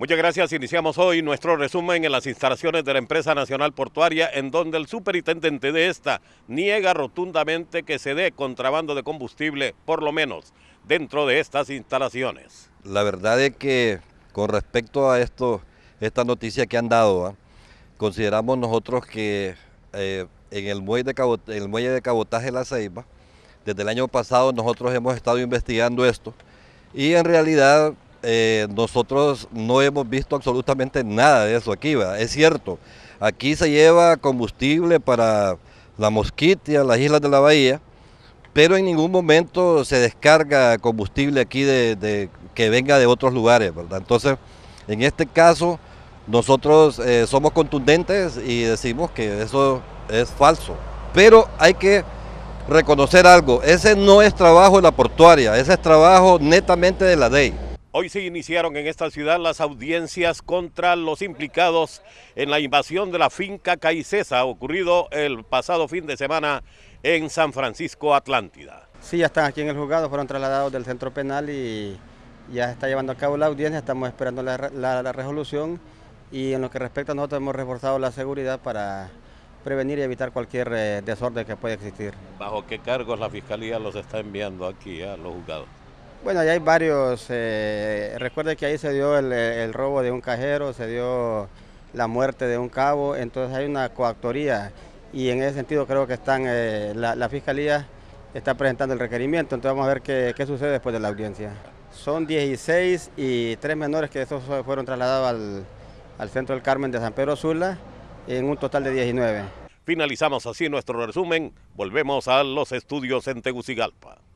Muchas gracias. Iniciamos hoy nuestro resumen en las instalaciones de la empresa nacional portuaria, en donde el superintendente de esta niega rotundamente que se dé contrabando de combustible, por lo menos dentro de estas instalaciones. La verdad es que con respecto a esto, esta noticia que han dado, ¿ah? consideramos nosotros que eh, en el muelle de, cabotaje el muelle de cabotaje La Ceiba, desde el año pasado nosotros hemos estado investigando esto y en realidad eh, nosotros no hemos visto absolutamente nada de eso aquí, ¿verdad? es cierto. Aquí se lleva combustible para la Mosquitia, las islas de la bahía, pero en ningún momento se descarga combustible aquí de, que venga de otros lugares, ¿verdad? Entonces, en este caso, nosotros eh, somos contundentes y decimos que eso es falso. Pero hay que reconocer algo, ese no es trabajo de la portuaria, ese es trabajo netamente de la ley. Hoy se iniciaron en esta ciudad las audiencias contra los implicados en la invasión de la finca Caicesa ocurrido el pasado fin de semana en San Francisco Atlántida. Sí, ya están aquí en el juzgado, fueron trasladados del centro penal y ya está llevando a cabo la audiencia, estamos esperando la, resolución y en lo que respecta a nosotros hemos reforzado la seguridad para prevenir y evitar cualquier eh, desorden que pueda existir. ¿Bajo qué cargos la Fiscalía los está enviando aquí a los juzgados? Bueno, ya hay varios. Eh, recuerden que ahí se dio el, robo de un cajero, se dio la muerte de un cabo, entonces hay una coactoría y en ese sentido creo que están eh, la, fiscalía está presentando el requerimiento, entonces vamos a ver qué, sucede después de la audiencia. Son 16 y tres menores que esos fueron trasladados al, al centro del Carmen de San Pedro Sula en un total de 19. Finalizamos así nuestro resumen, volvemos a los estudios en Tegucigalpa.